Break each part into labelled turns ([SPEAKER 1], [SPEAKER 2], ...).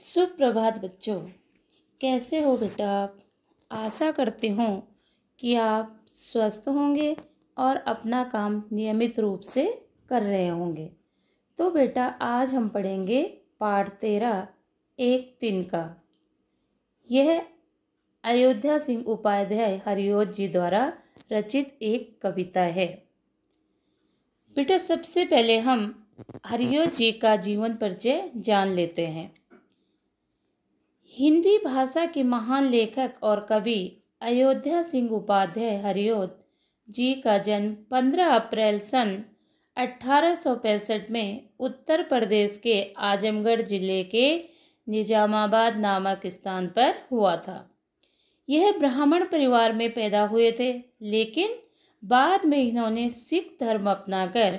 [SPEAKER 1] सुप्रभात बच्चों कैसे हो बेटा आप आशा करते हो कि आप स्वस्थ होंगे और अपना काम नियमित रूप से कर रहे होंगे तो बेटा आज हम पढ़ेंगे पाठ तेरह एक तीन का यह अयोध्या सिंह उपाध्याय हरिओज जी द्वारा रचित एक कविता है बेटा सबसे पहले हम हरिओज जी का जीवन परिचय जान लेते हैं हिंदी भाषा के महान लेखक और कवि अयोध्या सिंह उपाध्याय हरिओत जी का जन्म 15 अप्रैल सन पैंसठ में उत्तर प्रदेश के आजमगढ़ जिले के निजामाबाद नामक स्थान पर हुआ था यह ब्राह्मण परिवार में पैदा हुए थे लेकिन बाद में इन्होंने सिख धर्म अपनाकर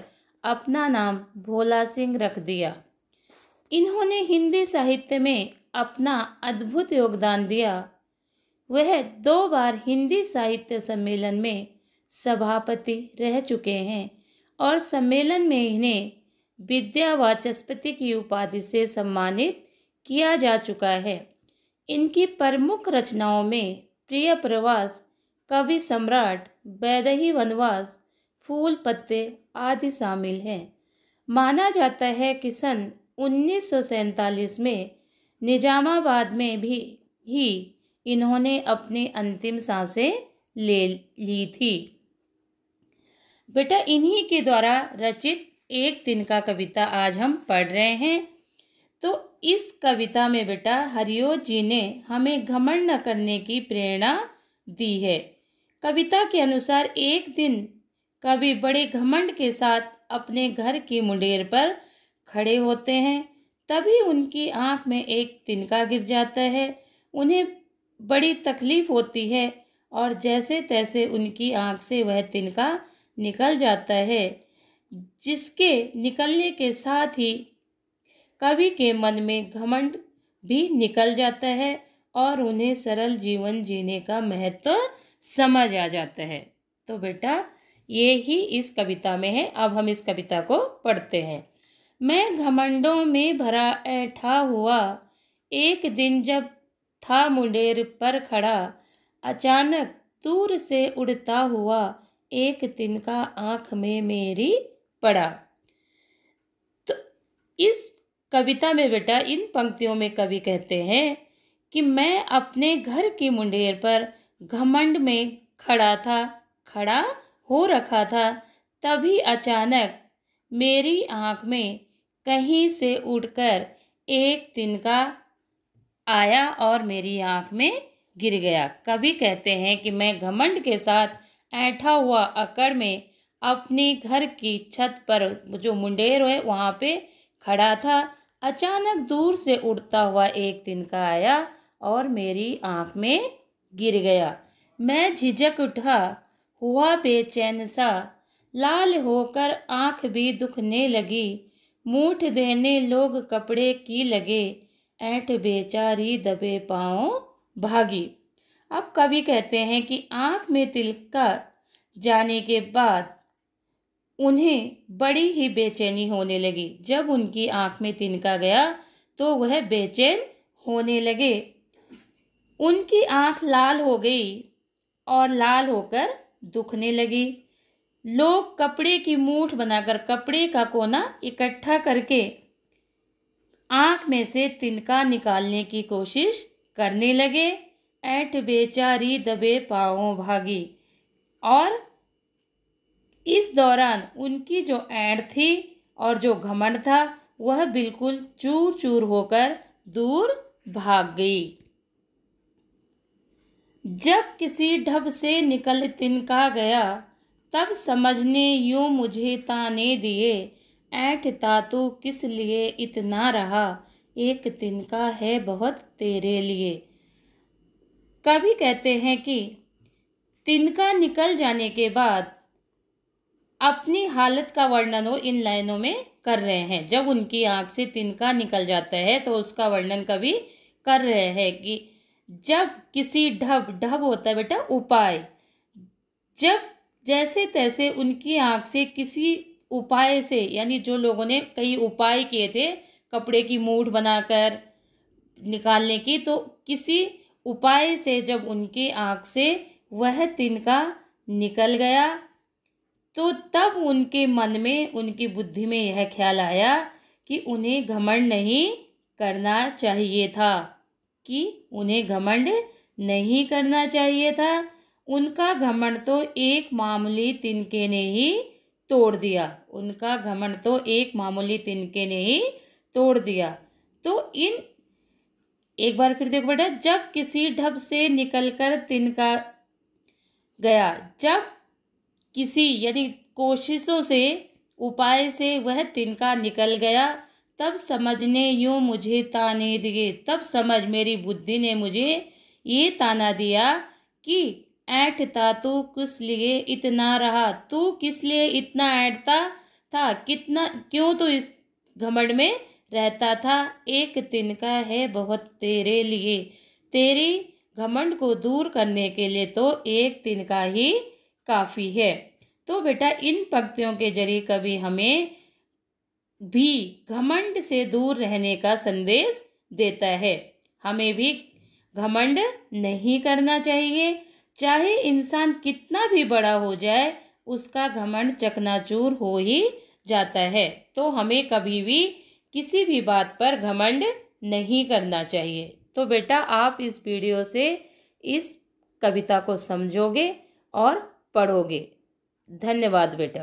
[SPEAKER 1] अपना नाम भोला सिंह रख दिया इन्होंने हिंदी साहित्य में अपना अद्भुत योगदान दिया वह दो बार हिंदी साहित्य सम्मेलन में सभापति रह चुके हैं और सम्मेलन में इन्हें विद्या वाचस्पति की उपाधि से सम्मानित किया जा चुका है इनकी प्रमुख रचनाओं में प्रिय प्रवास कवि सम्राट बैदही वनवास फूल पत्ते आदि शामिल हैं माना जाता है कि सन उन्नीस में निजामाबाद में भी ही इन्होंने अपनी अंतिम सांसें ले ली थी बेटा इन्हीं के द्वारा रचित एक दिन का कविता आज हम पढ़ रहे हैं तो इस कविता में बेटा हरिओ जी ने हमें घमंड न करने की प्रेरणा दी है कविता के अनुसार एक दिन कवि बड़े घमंड के साथ अपने घर की मुंडेर पर खड़े होते हैं तभी उनकी आंख में एक तिनका गिर जाता है उन्हें बड़ी तकलीफ होती है और जैसे तैसे उनकी आंख से वह तिनका निकल जाता है जिसके निकलने के साथ ही कवि के मन में घमंड भी निकल जाता है और उन्हें सरल जीवन जीने का महत्व तो समझ आ जाता है तो बेटा ये ही इस कविता में है अब हम इस कविता को पढ़ते हैं मैं घमंडों में भरा ऐठा हुआ एक दिन जब था मुंडेर पर खड़ा अचानक दूर से उड़ता हुआ एक दिन का आंख में मेरी पड़ा तो इस कविता में बेटा इन पंक्तियों में कवि कहते हैं कि मैं अपने घर की मुंडेर पर घमंड में खड़ा था खड़ा हो रखा था तभी अचानक मेरी आंख में कहीं से उड़कर एक तिनका आया और मेरी आंख में गिर गया कभी कहते हैं कि मैं घमंड के साथ ऐठा हुआ अकड़ में अपने घर की छत पर जो मुंडेर है वहाँ पे खड़ा था अचानक दूर से उड़ता हुआ एक तिनका आया और मेरी आंख में गिर गया मैं झिझक उठा हुआ बेचैन सा लाल होकर आंख भी दुखने लगी मूठ देने लोग कपड़े की लगे ऐठ बेचारी दबे पाओ भागी अब कवि कहते हैं कि आँख में तिलकर जाने के बाद उन्हें बड़ी ही बेचैनी होने लगी जब उनकी आँख में तिनका गया तो वह बेचैन होने लगे उनकी आँख लाल हो गई और लाल होकर दुखने लगी लोग कपड़े की मूठ बनाकर कपड़े का कोना इकट्ठा करके आँख में से तिनका निकालने की कोशिश करने लगे ऐठ बेचारी दबे पाओ भागी और इस दौरान उनकी जो ऐड थी और जो घमंड था वह बिल्कुल चूर चूर होकर दूर भाग गई जब किसी ढब से निकल तिनका गया तब समझने यूँ मुझे ताने दिए ऐठ तातू किस लिए इतना रहा एक दिन का है बहुत तेरे लिए कभी कहते हैं कि तिनका निकल जाने के बाद अपनी हालत का वर्णन वो इन लाइनों में कर रहे हैं जब उनकी आँख से तिनका निकल जाता है तो उसका वर्णन कभी कर रहे हैं कि जब किसी ढब ढब होता है बेटा उपाय जब जैसे तैसे उनकी आँख से किसी उपाय से यानी जो लोगों ने कई उपाय किए थे कपड़े की मूठ बनाकर निकालने की तो किसी उपाय से जब उनके आँख से वह तिनका निकल गया तो तब उनके मन में उनकी बुद्धि में यह ख्याल आया कि उन्हें घमंड नहीं करना चाहिए था कि उन्हें घमंड नहीं करना चाहिए था उनका घमंड तो एक मामूली तिनके ने ही तोड़ दिया उनका घमंड तो एक मामूली तिनके ने ही तोड़ दिया तो इन एक बार फिर देखो बेटा जब किसी ढब से निकलकर तिनका गया जब किसी यानी कोशिशों से उपाय से वह तिनका निकल गया तब समझने यूँ मुझे ताने दिए तब समझ मेरी बुद्धि ने मुझे ये ताना दिया कि ऐठता तू किस लिए इतना रहा तू किस लिए इतना ऐठता था कितना क्यों तो इस घमंड में रहता था एक का है बहुत तेरे लिए तेरी घमंड को दूर करने के लिए तो एक का ही काफ़ी है तो बेटा इन पंक्तियों के जरिए कभी हमें भी घमंड से दूर रहने का संदेश देता है हमें भी घमंड नहीं करना चाहिए चाहे इंसान कितना भी बड़ा हो जाए उसका घमंड चकनाचूर हो ही जाता है तो हमें कभी भी किसी भी बात पर घमंड नहीं करना चाहिए तो बेटा आप इस वीडियो से इस कविता को समझोगे और पढ़ोगे धन्यवाद बेटा